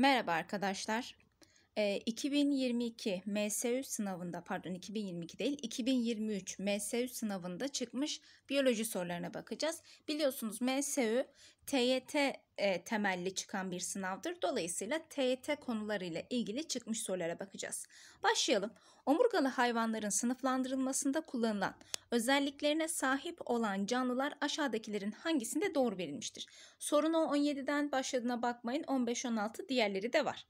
Merhaba arkadaşlar. 2022 MSÜ sınavında pardon 2022 değil 2023 MSÜ sınavında çıkmış biyoloji sorularına bakacağız. Biliyorsunuz MSÜ TYT temelli çıkan bir sınavdır. Dolayısıyla TYT konularıyla ilgili çıkmış sorulara bakacağız. Başlayalım. Omurgalı hayvanların sınıflandırılmasında kullanılan özelliklerine sahip olan canlılar aşağıdakilerin hangisinde doğru verilmiştir? Sorunu 17'den başladığına bakmayın. 15-16 diğerleri de var.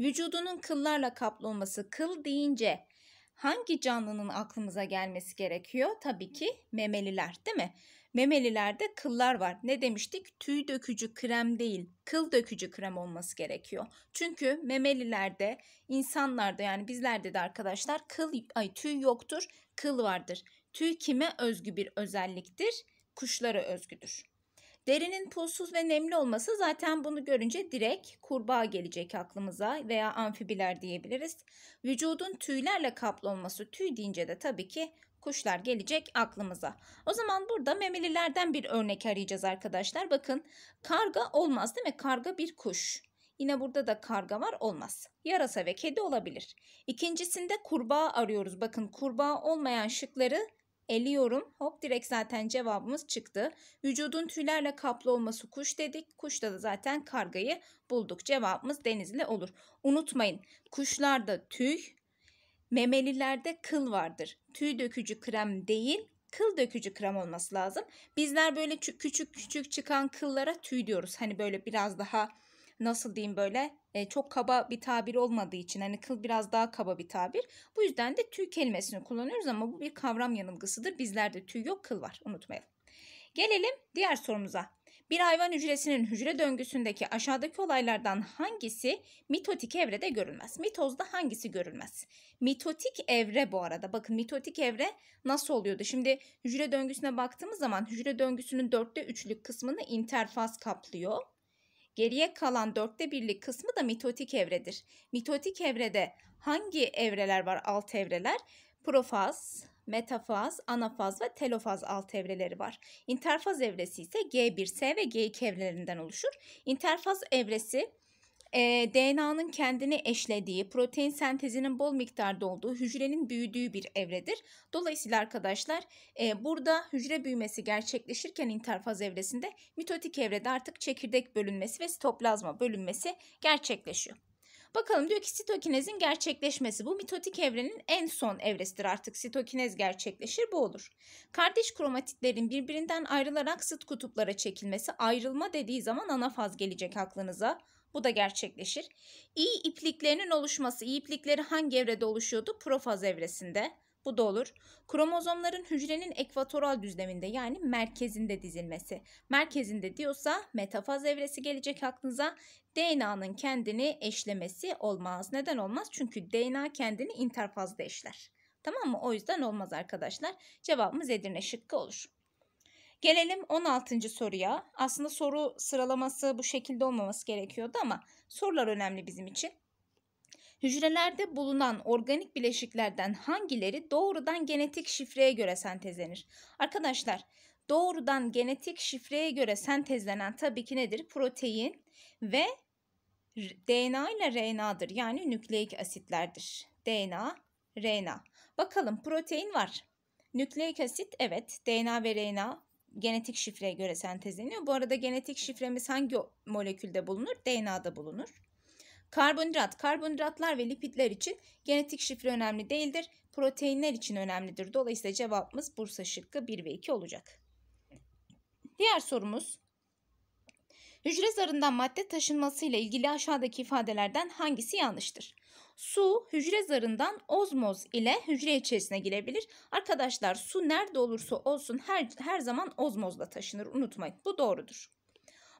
Vücudunun kıllarla kaplı olması kıl deyince hangi canlının aklımıza gelmesi gerekiyor? Tabii ki memeliler değil mi? Memelilerde kıllar var. Ne demiştik? Tüy dökücü krem değil, kıl dökücü krem olması gerekiyor. Çünkü memelilerde, insanlarda yani bizlerde de arkadaşlar kıl ay tüy yoktur, kıl vardır. Tüy kime özgü bir özelliktir? Kuşlara özgüdür. Derinin pulsuz ve nemli olması zaten bunu görünce direkt kurbağa gelecek aklımıza veya amfibiler diyebiliriz. Vücudun tüylerle kaplı olması tüy deyince de tabii ki kuşlar gelecek aklımıza. O zaman burada memelilerden bir örnek arayacağız arkadaşlar. Bakın karga olmaz değil mi? Karga bir kuş. Yine burada da karga var olmaz. Yarasa ve kedi olabilir. İkincisinde kurbağa arıyoruz. Bakın kurbağa olmayan şıkları eliyorum. Hop direkt zaten cevabımız çıktı. Vücudun tüylerle kaplı olması kuş dedik. Kuşta da zaten kargayı bulduk. Cevabımız denizli olur. Unutmayın kuşlarda tüy, memelilerde kıl vardır. Tüy dökücü krem değil kıl dökücü krem olması lazım. Bizler böyle küçük küçük çıkan kıllara tüy diyoruz. Hani böyle biraz daha nasıl diyeyim böyle e, çok kaba bir tabir olmadığı için hani kıl biraz daha kaba bir tabir. Bu yüzden de tüy kelimesini kullanıyoruz ama bu bir kavram yanılgısıdır. Bizlerde tüy yok kıl var unutmayalım. Gelelim diğer sorumuza. Bir hayvan hücresinin hücre döngüsündeki aşağıdaki olaylardan hangisi mitotik evrede görülmez? Mitozda hangisi görülmez? Mitotik evre bu arada. Bakın mitotik evre nasıl oluyordu? Şimdi hücre döngüsüne baktığımız zaman hücre döngüsünün dörtte üçlük kısmını interfaz kaplıyor. Geriye kalan dörtte birlik kısmı da mitotik evredir. Mitotik evrede hangi evreler var alt evreler? Profaz, metafaz, anafaz ve telofaz alt evreleri var. İnterfaz evresi ise G1S ve G2 evrelerinden oluşur. İnterfaz evresi e, DNA'nın kendini eşlediği, protein sentezinin bol miktarda olduğu, hücrenin büyüdüğü bir evredir. Dolayısıyla arkadaşlar e, burada hücre büyümesi gerçekleşirken interfaz evresinde mitotik evrede artık çekirdek bölünmesi ve sitoplazma bölünmesi gerçekleşiyor. Bakalım diyor ki sitokinezin gerçekleşmesi. Bu mitotik evrenin en son evresidir artık. Sitokinez gerçekleşir bu olur. Kardeş kromatitlerin birbirinden ayrılarak zıt kutuplara çekilmesi. Ayrılma dediği zaman anafaz gelecek aklınıza. Bu da gerçekleşir. İyi ipliklerinin oluşması. İyi iplikleri hangi evrede oluşuyordu? Profaz evresinde. Bu da olur. Kromozomların hücrenin ekvatoral düzleminde yani merkezinde dizilmesi. Merkezinde diyorsa metafaz evresi gelecek aklınıza. DNA'nın kendini eşlemesi olmaz. Neden olmaz? Çünkü DNA kendini interfazda eşler. Tamam mı? O yüzden olmaz arkadaşlar. Cevabımız Edirne şıkkı olur. Gelelim 16. soruya. Aslında soru sıralaması bu şekilde olmaması gerekiyordu ama sorular önemli bizim için. Hücrelerde bulunan organik bileşiklerden hangileri doğrudan genetik şifreye göre sentezlenir? Arkadaşlar doğrudan genetik şifreye göre sentezlenen tabii ki nedir? Protein ve DNA ile RNA'dır. Yani nükleik asitlerdir. DNA, RNA. Bakalım protein var. Nükleik asit evet, DNA ve RNA genetik şifreye göre sentezleniyor. Bu arada genetik şifremiz hangi molekülde bulunur? DNA'da bulunur. Karbonhidrat, karbonhidratlar ve lipidler için genetik şifre önemli değildir. Proteinler için önemlidir. Dolayısıyla cevabımız Bursa şıkkı 1 ve 2 olacak. Diğer sorumuz Hücre zarından madde taşınmasıyla ilgili aşağıdaki ifadelerden hangisi yanlıştır? Su hücre zarından ozmoz ile hücre içerisine girebilir. Arkadaşlar su nerede olursa olsun her, her zaman ozmozla taşınır unutmayın. Bu doğrudur.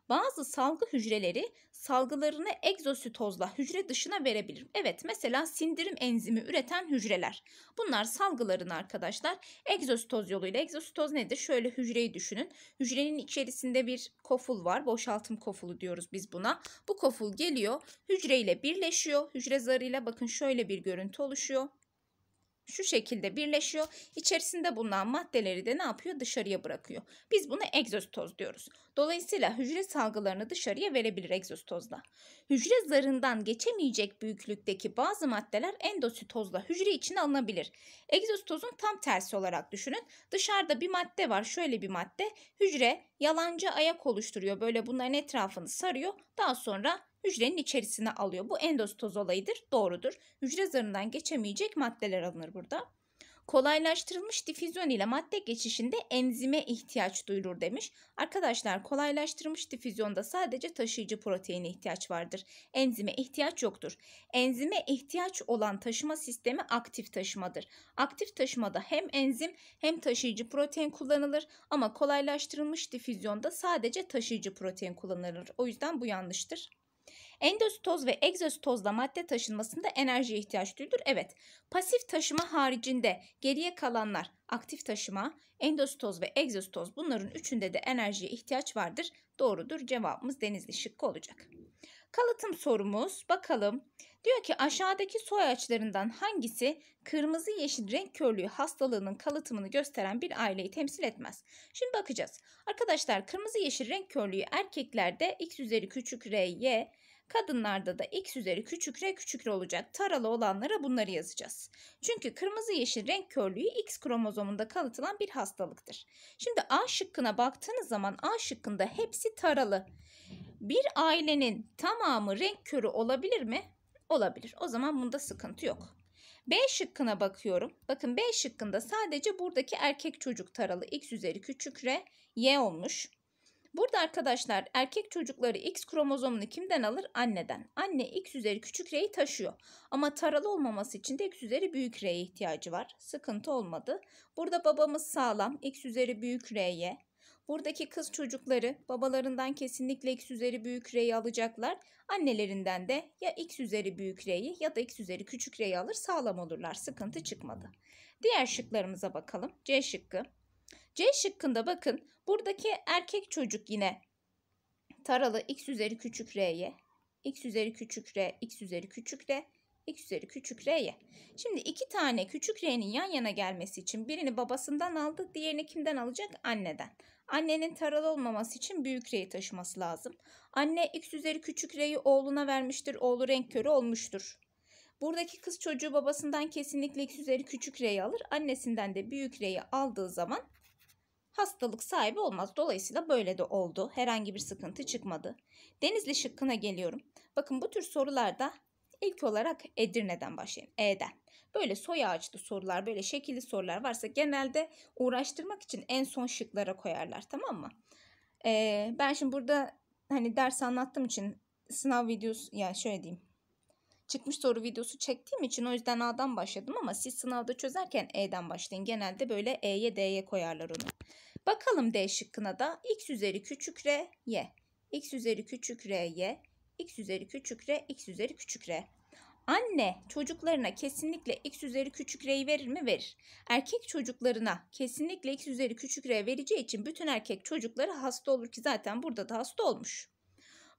Bazı salgı hücreleri salgılarını egzositozla hücre dışına verebilir. Evet mesela sindirim enzimi üreten hücreler. Bunlar salgılarını arkadaşlar egzositoz yoluyla. Egzositoz nedir? Şöyle hücreyi düşünün. Hücrenin içerisinde bir koful var. Boşaltım kofulu diyoruz biz buna. Bu koful geliyor. Hücreyle birleşiyor. Hücre zarıyla bakın şöyle bir görüntü oluşuyor şu şekilde birleşiyor. İçerisinde bulunan maddeleri de ne yapıyor? Dışarıya bırakıyor. Biz buna egzostoz diyoruz. Dolayısıyla hücre salgılarını dışarıya verebilir egzostozla. Hücre zarından geçemeyecek büyüklükteki bazı maddeler endositozla hücre içine alınabilir. Egzostozun tam tersi olarak düşünün. Dışarıda bir madde var. Şöyle bir madde. Hücre yalancı ayak oluşturuyor. Böyle bunların etrafını sarıyor. Daha sonra hücrenin içerisine alıyor. Bu endostoz olayıdır, doğrudur. Hücre zarından geçemeyecek maddeler alınır burada. Kolaylaştırılmış difüzyon ile madde geçişinde enzime ihtiyaç duyulur demiş. Arkadaşlar kolaylaştırılmış difüzyonda sadece taşıyıcı proteine ihtiyaç vardır. Enzime ihtiyaç yoktur. Enzime ihtiyaç olan taşıma sistemi aktif taşımadır. Aktif taşımada hem enzim hem taşıyıcı protein kullanılır ama kolaylaştırılmış difüzyonda sadece taşıyıcı protein kullanılır. O yüzden bu yanlıştır. Endositoz ve egzositozla madde taşınmasında enerjiye ihtiyaç duyulur. Evet, pasif taşıma haricinde geriye kalanlar aktif taşıma, endositoz ve egzositoz bunların üçünde de enerjiye ihtiyaç vardır. Doğrudur cevabımız denizli şıkkı olacak. Kalıtım sorumuz bakalım. Diyor ki aşağıdaki soy ağaçlarından hangisi kırmızı yeşil renk körlüğü hastalığının kalıtımını gösteren bir aileyi temsil etmez? Şimdi bakacağız. Arkadaşlar kırmızı yeşil renk körlüğü erkeklerde x üzeri küçük r y Kadınlarda da x üzeri küçük r küçük r olacak taralı olanlara bunları yazacağız. Çünkü kırmızı yeşil renk körlüğü x kromozomunda kalıtılan bir hastalıktır. Şimdi A şıkkına baktığınız zaman A şıkkında hepsi taralı. Bir ailenin tamamı renk körü olabilir mi? Olabilir. O zaman bunda sıkıntı yok. B şıkkına bakıyorum. Bakın B şıkkında sadece buradaki erkek çocuk taralı x üzeri küçük r y olmuş. Burada arkadaşlar erkek çocukları X kromozomunu kimden alır? Anneden. Anne X üzeri küçük R'yi taşıyor. Ama taralı olmaması için de X üzeri büyük R'ye ihtiyacı var. Sıkıntı olmadı. Burada babamız sağlam. X üzeri büyük R'ye. Buradaki kız çocukları babalarından kesinlikle X üzeri büyük R'yi alacaklar. Annelerinden de ya X üzeri büyük R'yi ya da X üzeri küçük R'yi alır sağlam olurlar. Sıkıntı çıkmadı. Diğer şıklarımıza bakalım. C şıkkı. C şıkkında bakın buradaki erkek çocuk yine taralı x üzeri küçük r'ye x üzeri küçük r x üzeri küçük r x üzeri küçük r'ye. Şimdi iki tane küçük r'nin yan yana gelmesi için birini babasından aldı diğerini kimden alacak? Anneden. Annenin taralı olmaması için büyük r'yi taşıması lazım. Anne x üzeri küçük r'yi oğluna vermiştir. Oğlu renk körü olmuştur. Buradaki kız çocuğu babasından kesinlikle x üzeri küçük r'yi alır. Annesinden de büyük r'yi aldığı zaman hastalık sahibi olmaz. Dolayısıyla böyle de oldu. Herhangi bir sıkıntı çıkmadı. Denizli şıkkına geliyorum. Bakın bu tür sorularda ilk olarak Edirne'den başlayın. E'den. Böyle soy ağaçlı sorular, böyle şekilli sorular varsa genelde uğraştırmak için en son şıklara koyarlar tamam mı? Ee, ben şimdi burada hani ders anlattığım için sınav videosu yani şöyle diyeyim çıkmış soru videosu çektiğim için o yüzden A'dan başladım ama siz sınavda çözerken E'den başlayın. Genelde böyle E'ye D'ye koyarlar onu. Bakalım D şıkkına da x üzeri küçük r y. x üzeri küçük r y. x üzeri küçük r x üzeri küçük r. Anne çocuklarına kesinlikle x üzeri küçük r'yi verir mi? Verir. Erkek çocuklarına kesinlikle x üzeri küçük r vereceği için bütün erkek çocukları hasta olur ki zaten burada da hasta olmuş.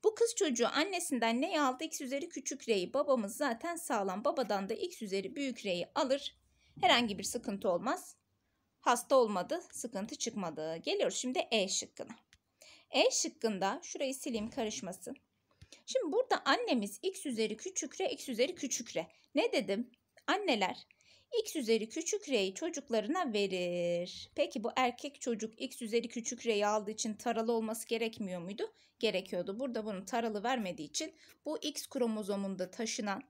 Bu kız çocuğu annesinden ne aldı? X üzeri küçük reyi. Babamız zaten sağlam. Babadan da X üzeri büyük reyi alır. Herhangi bir sıkıntı olmaz. Hasta olmadı, sıkıntı çıkmadı. Geliyoruz şimdi E şıkkına. E şıkkında şurayı sileyim karışmasın. Şimdi burada annemiz x üzeri küçük re, x üzeri küçük re. Ne dedim? Anneler x üzeri küçük r'yi çocuklarına verir. Peki bu erkek çocuk x üzeri küçük r'yi aldığı için taralı olması gerekmiyor muydu? Gerekiyordu. Burada bunun taralı vermediği için bu x kromozomunda taşınan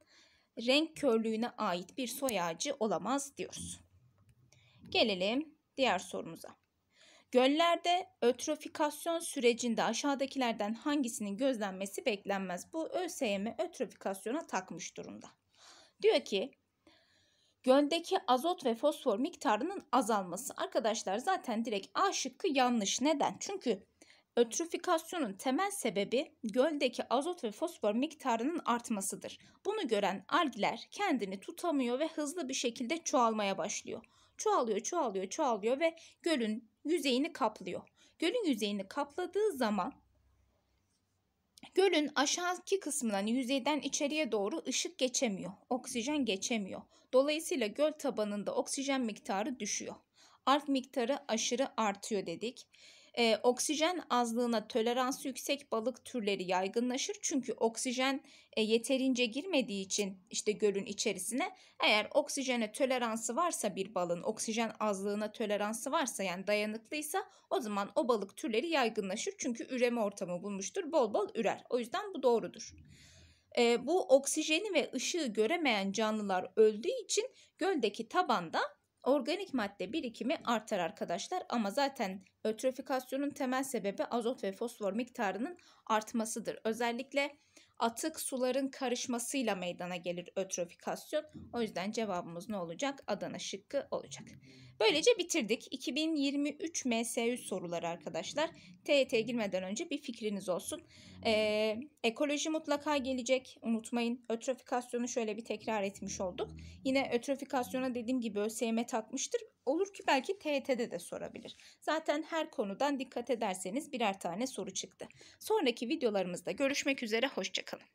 renk körlüğüne ait bir soy ağacı olamaz diyoruz. Gelelim diğer sorumuza. Göllerde ötrofikasyon sürecinde aşağıdakilerden hangisinin gözlenmesi beklenmez? Bu ÖSYM ötrofikasyona takmış durumda. Diyor ki göndeki azot ve fosfor miktarının azalması. Arkadaşlar zaten direkt A şıkkı yanlış. Neden? Çünkü ötrifikasyonun temel sebebi göldeki azot ve fosfor miktarının artmasıdır. Bunu gören algiler kendini tutamıyor ve hızlı bir şekilde çoğalmaya başlıyor. Çoğalıyor, çoğalıyor, çoğalıyor ve gölün yüzeyini kaplıyor. Gölün yüzeyini kapladığı zaman Gölün aşağıki kısmından hani yüzeyden içeriye doğru ışık geçemiyor, oksijen geçemiyor. Dolayısıyla göl tabanında oksijen miktarı düşüyor. Ark miktarı aşırı artıyor dedik. E, oksijen azlığına toleransı yüksek balık türleri yaygınlaşır. Çünkü oksijen e, yeterince girmediği için işte gölün içerisine eğer oksijene toleransı varsa bir balın oksijen azlığına toleransı varsa yani dayanıklıysa o zaman o balık türleri yaygınlaşır. Çünkü üreme ortamı bulmuştur. Bol bol ürer. O yüzden bu doğrudur. E, bu oksijeni ve ışığı göremeyen canlılar öldüğü için göldeki tabanda organik madde birikimi artar arkadaşlar ama zaten ötrofikasyonun temel sebebi azot ve fosfor miktarının artmasıdır. Özellikle atık suların karışmasıyla meydana gelir ötrofikasyon. O yüzden cevabımız ne olacak? Adana şıkkı olacak. Böylece bitirdik. 2023 MSU soruları arkadaşlar. TYT'ye girmeden önce bir fikriniz olsun. Ee, ekoloji mutlaka gelecek. Unutmayın. Ötrofikasyonu şöyle bir tekrar etmiş olduk. Yine ötrofikasyona dediğim gibi ÖSYM takmıştır olur ki belki TYT'de de sorabilir. Zaten her konudan dikkat ederseniz birer tane soru çıktı. Sonraki videolarımızda görüşmek üzere, hoşçakalın.